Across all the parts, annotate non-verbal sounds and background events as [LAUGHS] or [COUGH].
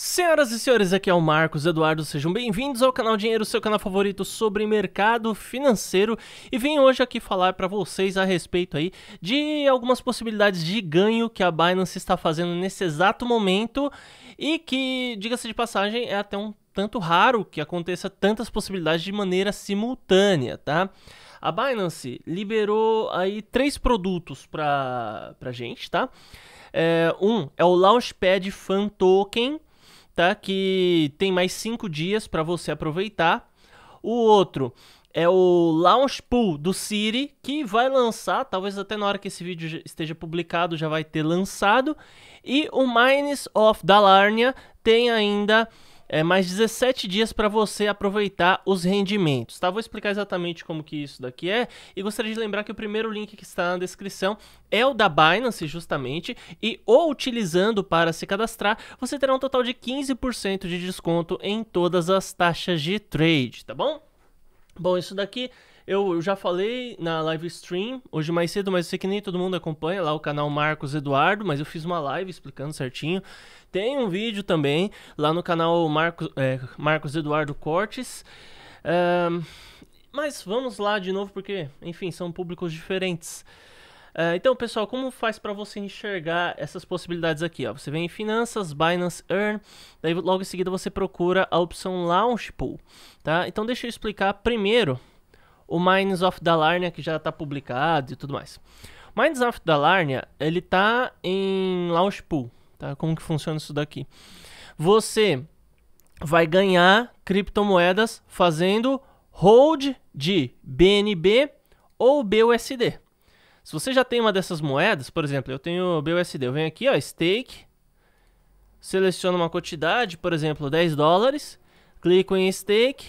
Senhoras e senhores, aqui é o Marcos Eduardo, sejam bem-vindos ao canal Dinheiro, seu canal favorito sobre mercado financeiro, e vim hoje aqui falar para vocês a respeito aí de algumas possibilidades de ganho que a Binance está fazendo nesse exato momento e que, diga-se de passagem, é até um tanto raro que aconteça tantas possibilidades de maneira simultânea, tá? A Binance liberou aí três produtos para a gente, tá? É, um é o Launchpad Fan Token, tá? Que tem mais cinco dias para você aproveitar. O outro é o Launch Pool do Siri, que vai lançar, talvez até na hora que esse vídeo esteja publicado já vai ter lançado. E o Mines of Dalarnia tem ainda é, mais 17 dias para você aproveitar os rendimentos, tá? Vou explicar exatamente como que isso daqui é e gostaria de lembrar que o primeiro link que está na descrição é o da Binance, justamente, e ou utilizando para se cadastrar, você terá um total de 15% de desconto em todas as taxas de trade, tá bom? Bom, isso daqui eu, já falei na live stream hoje mais cedo, mas eu sei que nem todo mundo acompanha lá o canal Marcos Eduardo, mas eu fiz uma live explicando certinho. Tem um vídeo também lá no canal Marcos, é, Marcos Eduardo Cortes. mas vamos lá de novo, porque, enfim, são públicos diferentes. então, pessoal, como faz para você enxergar essas possibilidades aqui? Ó? Você vem em Finanças, Binance Earn, daí logo em seguida você procura a opção Launch Pool, tá? Então, deixa eu explicar primeiro o Minds of Dalarnia, que já está publicado e tudo mais. Minds of Dalarnia, ele tá em Launch Pool, tá? Como que funciona isso daqui? Você vai ganhar criptomoedas fazendo hold de BNB ou BUSD. Se você já tem uma dessas moedas, por exemplo, eu tenho BUSD, eu venho aqui, ó, stake, seleciono uma quantidade, por exemplo, 10 dólares, clico em stake,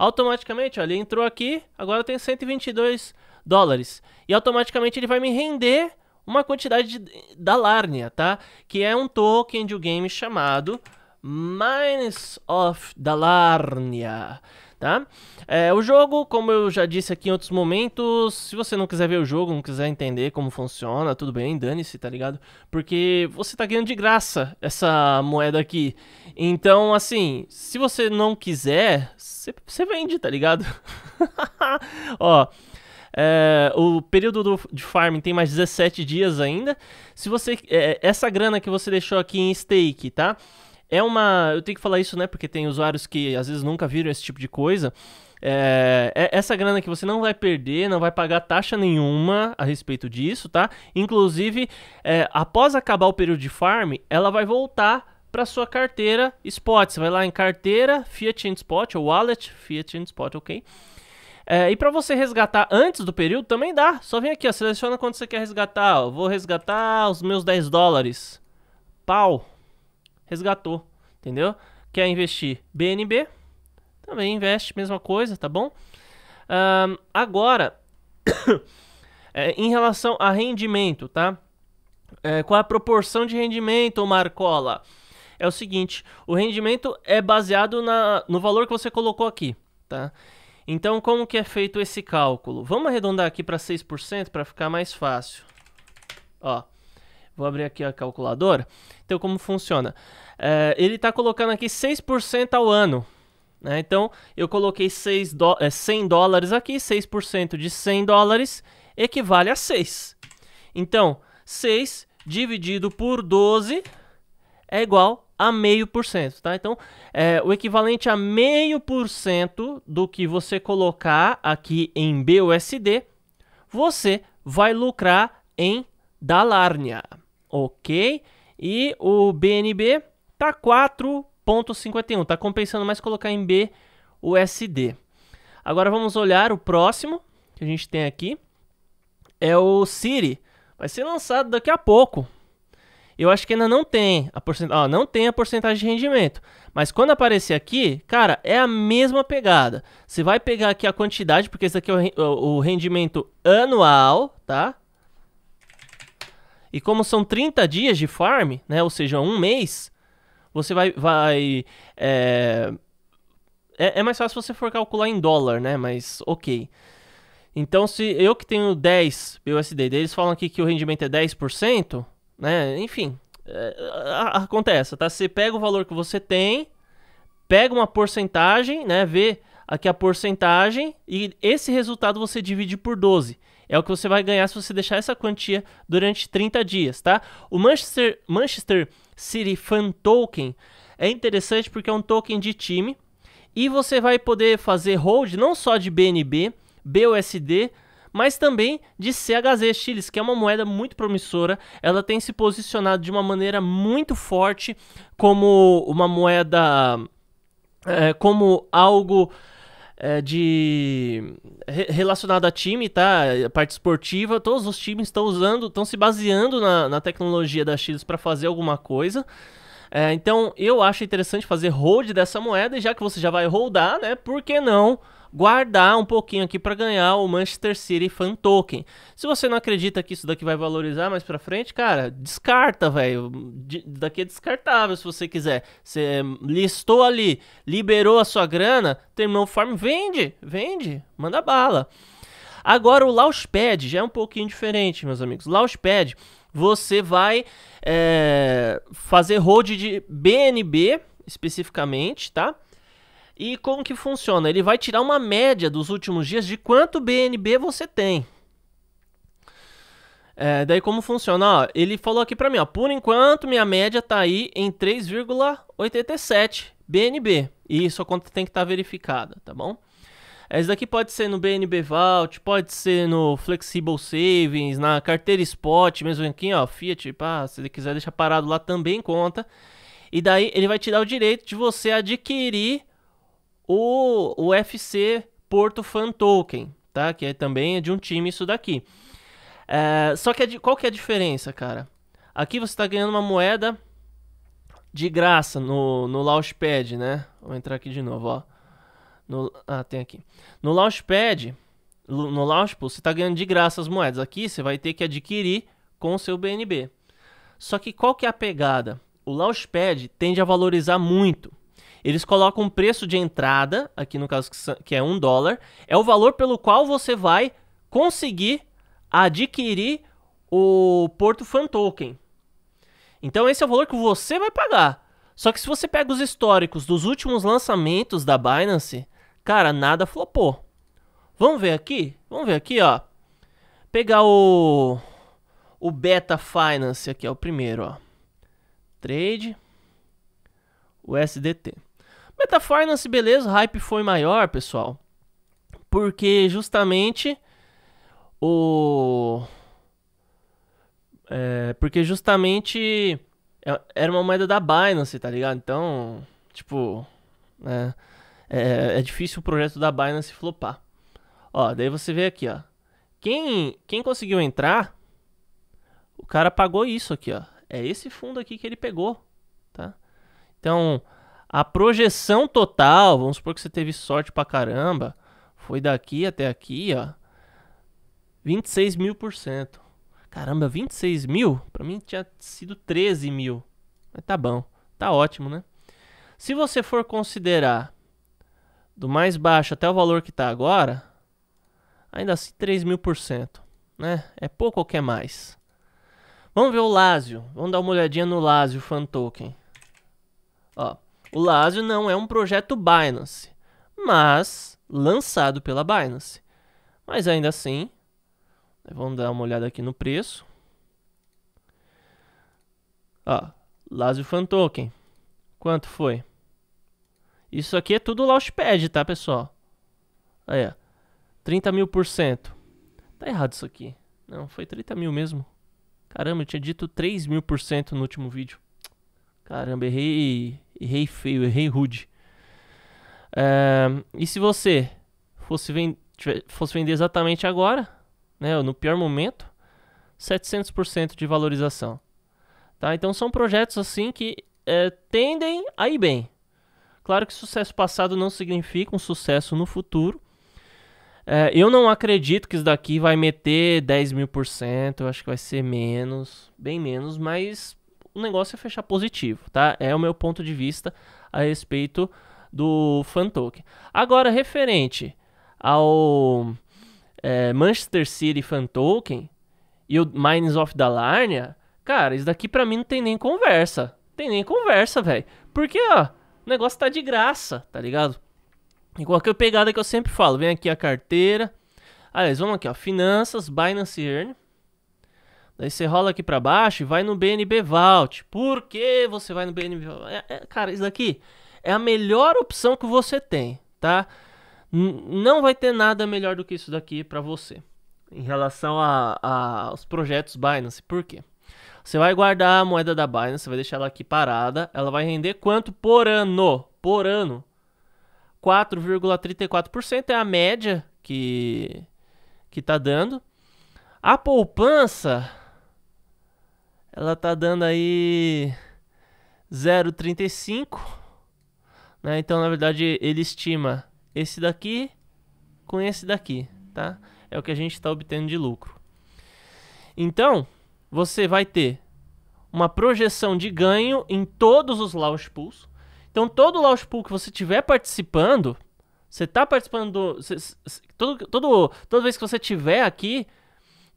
automaticamente, olha, ele entrou aqui, agora eu tenho 122 dólares. E automaticamente ele vai me render uma quantidade de, da Larnia, tá? Que é um token de um game chamado Mines of Larnia tá? É, o jogo, como eu já disse aqui em outros momentos, se você não quiser ver o jogo, não quiser entender como funciona, tudo bem, dane-se, tá ligado? Porque você tá ganhando de graça essa moeda aqui. Então, assim, se você não quiser, você vende, tá ligado? [LAUGHS] Ó. É, o período do, de farming tem mais 17 dias ainda. Se você é, essa grana que você deixou aqui em stake, tá? É uma. Eu tenho que falar isso, né? Porque tem usuários que às vezes nunca viram esse tipo de coisa. É, é, essa grana que você não vai perder, não vai pagar taxa nenhuma a respeito disso, tá? Inclusive, é, após acabar o período de farm, ela vai voltar para sua carteira Spot. Você vai lá em carteira Fiat and Spot ou Wallet Fiat and Spot, ok? É, e para você resgatar antes do período também dá. Só vem aqui, ó, seleciona quando você quer resgatar. Ó. Vou resgatar os meus 10 dólares. Pau resgatou, entendeu? Quer investir BNB? Também investe, mesma coisa, tá bom? Um, agora, [COUGHS] é, em relação a rendimento, tá? É, qual a proporção de rendimento, Marcola? É o seguinte, o rendimento é baseado na, no valor que você colocou aqui, tá? Então, como que é feito esse cálculo? Vamos arredondar aqui para 6% para ficar mais fácil. Ó, Vou abrir aqui a calculadora. Então, como funciona? É, ele está colocando aqui 6% ao ano. Né? Então, eu coloquei 6 é, 100 dólares aqui, 6% de 100 dólares equivale a 6. Então, 6 dividido por 12 é igual a meio por cento, tá? Então, é, o equivalente a meio por cento do que você colocar aqui em BUSD, você vai lucrar em Dalarnia. Ok. E o BNB tá 4.51. Tá compensando mais colocar em B o SD. Agora vamos olhar o próximo que a gente tem aqui. É o Siri. Vai ser lançado daqui a pouco. Eu acho que ainda não tem a porcentagem, não tem a porcentagem de rendimento. Mas quando aparecer aqui, cara, é a mesma pegada. Você vai pegar aqui a quantidade, porque esse aqui é o, o rendimento anual, tá? E como são 30 dias de farm, né? Ou seja, um mês, você vai. vai é... é, é mais fácil se você for calcular em dólar, né? Mas ok. Então, se eu que tenho 10 BUSD, eles falam aqui que o rendimento é 10%, né? Enfim, é, acontece, tá? Você pega o valor que você tem, pega uma porcentagem, né? Vê aqui a porcentagem e esse resultado você divide por 12. É o que você vai ganhar se você deixar essa quantia durante 30 dias, tá? O Manchester, Manchester City Fan Token é interessante porque é um token de time e você vai poder fazer hold não só de BNB, BUSD, mas também de CHZ Chiles, que é uma moeda muito promissora. Ela tem se posicionado de uma maneira muito forte como uma moeda, é, como algo é, de relacionado a time, tá? A parte esportiva, todos os times estão usando, estão se baseando na, na tecnologia da X para fazer alguma coisa. É, então eu acho interessante fazer hold dessa moeda, e já que você já vai holdar, né? Por que não? guardar um pouquinho aqui para ganhar o Manchester City Fan Token. Se você não acredita que isso daqui vai valorizar mais para frente, cara, descarta, velho. Daqui é descartável se você quiser. Você eh, listou ali, liberou a sua grana, terminou o farm, vende, vende, manda bala. Agora o Launchpad já é um pouquinho diferente, meus amigos. Launchpad, você vai é, fazer hold de BNB especificamente, tá? E como que funciona? Ele vai tirar uma média dos últimos dias de quanto BNB você tem. É, daí como funciona? Ó, ele falou aqui para mim, ó, por enquanto minha média tá aí em 3,87 BNB. E sua conta tem que estar tá verificada, tá bom? Esse é, daqui pode ser no BNB Vault, pode ser no Flexible Savings, na carteira Spot, mesmo aqui, ó, Fiat, pá, se ele quiser deixar parado lá também conta. E daí ele vai te dar o direito de você adquirir o, o FC Porto Fan Token, tá? Que é, também é de um time isso daqui. É, só que qual que é a diferença, cara? Aqui você está ganhando uma moeda de graça no, no Launchpad, né? Vou entrar aqui de novo, ó. No, ah, tem aqui. No Launchpad, no Launchpool, você está ganhando de graça as moedas. Aqui você vai ter que adquirir com o seu BNB. Só que qual que é a pegada? O Launchpad tende a valorizar muito. Eles colocam um preço de entrada, aqui no caso que é um dólar, é o valor pelo qual você vai conseguir adquirir o Porto Fan Token. Então esse é o valor que você vai pagar. Só que se você pega os históricos dos últimos lançamentos da Binance, cara, nada flopou. Vamos ver aqui? Vamos ver aqui, ó. Pegar o o Beta Finance aqui, é o primeiro, ó. Trade USDT da Finance, beleza, o hype foi maior, pessoal. Porque justamente o. É, porque justamente é, era uma moeda da Binance, tá ligado? Então, tipo, né? É, é, é, difícil o projeto da Binance flopar. Ó, daí você vê aqui, ó. Quem, quem conseguiu entrar, o cara pagou isso aqui, ó. É esse fundo aqui que ele pegou, tá? Então, a projeção total, vamos supor que você teve sorte pra caramba, foi daqui até aqui, ó. 26 mil por cento. Caramba, 26 mil? Pra mim tinha sido 13 mil. Mas tá bom, tá ótimo, né? Se você for considerar do mais baixo até o valor que tá agora, ainda assim 3 mil por cento, né? É pouco ou quer mais? Vamos ver o Lásio. Vamos dar uma olhadinha no Lásio Fan Token. Ó, o Lazio não é um projeto Binance, mas lançado pela Binance. Mas ainda assim, né, vamos dar uma olhada aqui no preço. Ó, Lazio Fan Token. Quanto foi? Isso aqui é tudo Launchpad, tá, pessoal? Aí, ó. 30 mil por cento. Tá errado isso aqui. Não, foi 30 mil mesmo. Caramba, eu tinha dito 3 mil por cento no último vídeo. Caramba, errei. Errei feio, errei rude. e se você fosse, vend... fosse vender exatamente agora, né, no pior momento, 700% de valorização. Tá? Então são projetos assim que é, tendem a ir bem. Claro que sucesso passado não significa um sucesso no futuro. É, eu não acredito que isso daqui vai meter 10 mil por cento, eu acho que vai ser menos, bem menos, mas o negócio é fechar positivo, tá? É o meu ponto de vista a respeito do fan token. Agora, referente ao é, Manchester City fan token e o Mines of Dalarnia, cara, isso daqui pra mim não tem nem conversa. Tem nem conversa, velho. Porque, ó, o negócio tá de graça, tá ligado? E qualquer pegada que eu sempre falo, vem aqui a carteira. Aliás, vamos aqui, ó, finanças, Binance Earn. Daí você rola aqui para baixo e vai no BNB Vault. Por que você vai no BNB Vault? É, é, cara, isso daqui é a melhor opção que você tem, tá? N não vai ter nada melhor do que isso daqui para você. Em relação a, a, aos projetos Binance. Por quê? Você vai guardar a moeda da Binance, vai deixar ela aqui parada. Ela vai render quanto por ano? Por ano. 4,34% é a média que, que tá dando. A poupança ela tá dando aí 0,35. Né? Então, na verdade, ele estima esse daqui com esse daqui, tá? É o que a gente está obtendo de lucro. Então, você vai ter uma projeção de ganho em todos os launch pools. Então, todo launch pool que você tiver participando, você está participando do, você, todo, todo, toda vez que você tiver aqui,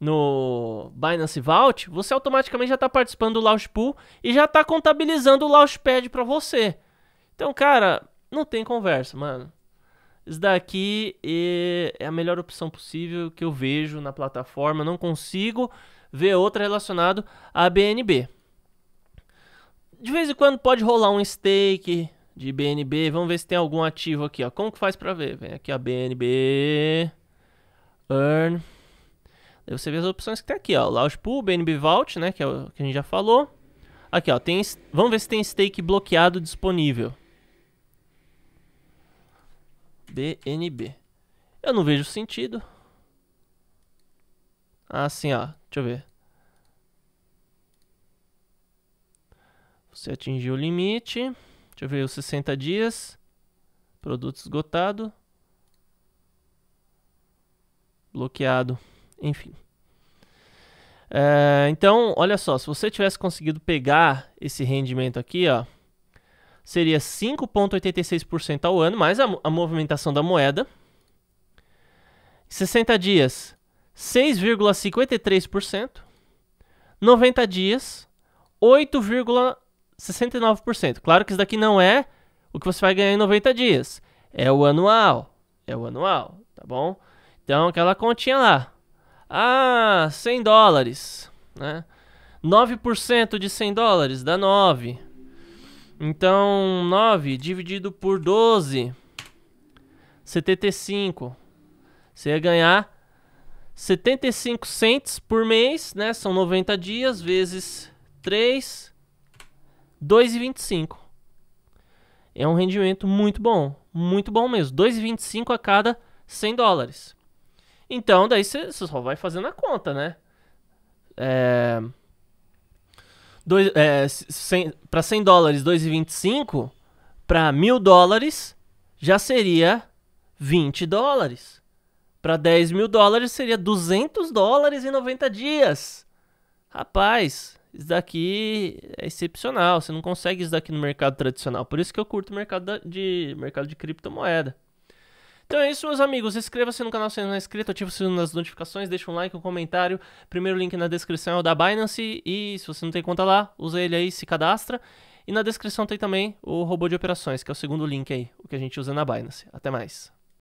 no Binance Vault, você automaticamente já está participando do Launch Pool e já está contabilizando o Launchpad para você. Então, cara, não tem conversa, mano. Isso daqui é a melhor opção possível que eu vejo na plataforma. não consigo ver outra relacionado a BNB. De vez em quando pode rolar um stake de BNB. Vamos ver se tem algum ativo aqui, ó. Como que faz para ver? Vem aqui a BNB earn você vê as opções que tem tá aqui, ó. Launch Pool, BNB Vault, né? Que é o que a gente já falou. Aqui, ó. Tem, vamos ver se tem stake bloqueado disponível. BNB. Eu não vejo sentido. Ah, sim, ó. Deixa eu ver. Você atingiu o limite. Deixa eu ver os 60 dias. Produto esgotado. Bloqueado. Enfim. Eh, então, olha só, se você tivesse conseguido pegar esse rendimento aqui, ó, seria 5,86% ao ano, mais a, a movimentação da moeda. 60 dias, 6,53%. 90 dias, 8,69%. Claro que isso daqui não é o que você vai ganhar em 90 dias. É o anual. É o anual, tá bom? Então, aquela continha lá. Ah, 100 dólares, né? 9% de 100 dólares dá 9. Então, 9 dividido por 12, 75. Você ia ganhar 75 cents por mês, né? São 90 dias, vezes 3, 2,25. É um rendimento muito bom, muito bom mesmo. 2,25 a cada 100 dólares. Então, daí você só vai fazendo a conta, né? É... é, 100, 100 dólares, 2,25. Para 1.000 dólares, já seria 20 dólares. Para 10 mil dólares, seria 200 dólares em 90 dias. Rapaz, isso daqui é excepcional. Você não consegue isso daqui no mercado tradicional. Por isso que eu curto o mercado de, mercado de criptomoeda. Então é isso, meus amigos. Inscreva-se no canal se não é inscrito, ative o sininho das notificações, deixa um like, um comentário. Primeiro link na descrição é o da Binance. E se você não tem conta lá, usa ele aí, se cadastra. E na descrição tem também o robô de operações, que é o segundo link aí, o que a gente usa na Binance. Até mais.